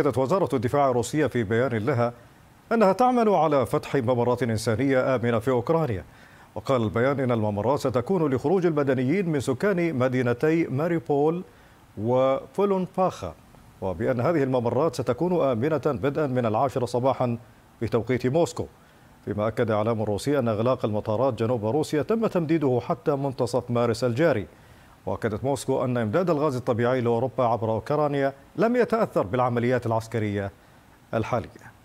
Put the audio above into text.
أكدت وزارة الدفاع الروسية في بيان لها أنها تعمل على فتح ممرات إنسانية آمنة في أوكرانيا وقال البيان إن الممرات ستكون لخروج المدنيين من سكان مدينتي ماريبول وفولونفاخا وبأن هذه الممرات ستكون آمنة بدءا من العاشرة صباحا بتوقيت موسكو فيما أكد إعلام روسي أن إغلاق المطارات جنوب روسيا تم تمديده حتى منتصف مارس الجاري واكدت موسكو ان امداد الغاز الطبيعي لاوروبا عبر اوكرانيا لم يتاثر بالعمليات العسكريه الحاليه